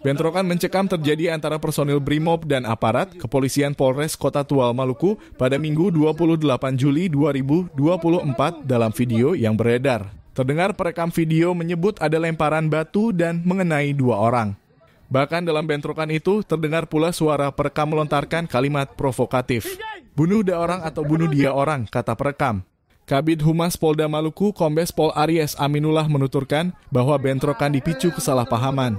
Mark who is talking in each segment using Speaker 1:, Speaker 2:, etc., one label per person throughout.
Speaker 1: Bentrokan mencekam terjadi antara personil BRIMOB dan aparat kepolisian Polres Kota Tual Maluku pada Minggu 28 Juli 2024 dalam video yang beredar. Terdengar perekam video menyebut ada lemparan batu dan mengenai dua orang. Bahkan dalam bentrokan itu terdengar pula suara perekam melontarkan kalimat provokatif. Bunuh dia orang atau bunuh dia orang, kata perekam. Kabid Humas Polda Maluku Kombes Pol Aries Aminullah menuturkan bahwa bentrokan dipicu kesalahpahaman.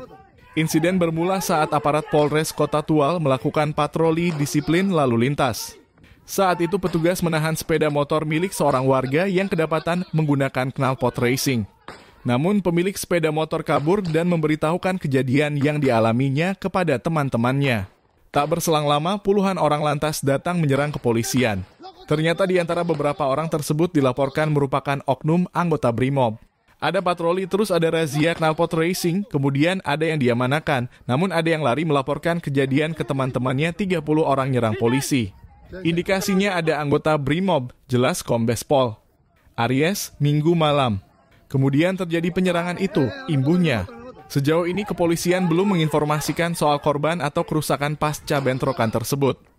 Speaker 1: Insiden bermula saat aparat Polres Kota Tual melakukan patroli disiplin lalu lintas. Saat itu petugas menahan sepeda motor milik seorang warga yang kedapatan menggunakan knalpot racing. Namun pemilik sepeda motor kabur dan memberitahukan kejadian yang dialaminya kepada teman-temannya. Tak berselang lama, puluhan orang lantas datang menyerang kepolisian. Ternyata di antara beberapa orang tersebut dilaporkan merupakan oknum anggota BRIMOB. Ada patroli, terus ada razia knalpot racing, kemudian ada yang diamanakan. Namun ada yang lari melaporkan kejadian ke teman-temannya 30 orang nyerang polisi. Indikasinya ada anggota BRIMOB, jelas Kombes Pol. Aries, Minggu malam. Kemudian terjadi penyerangan itu, imbuhnya. Sejauh ini kepolisian belum menginformasikan soal korban atau kerusakan pasca bentrokan tersebut.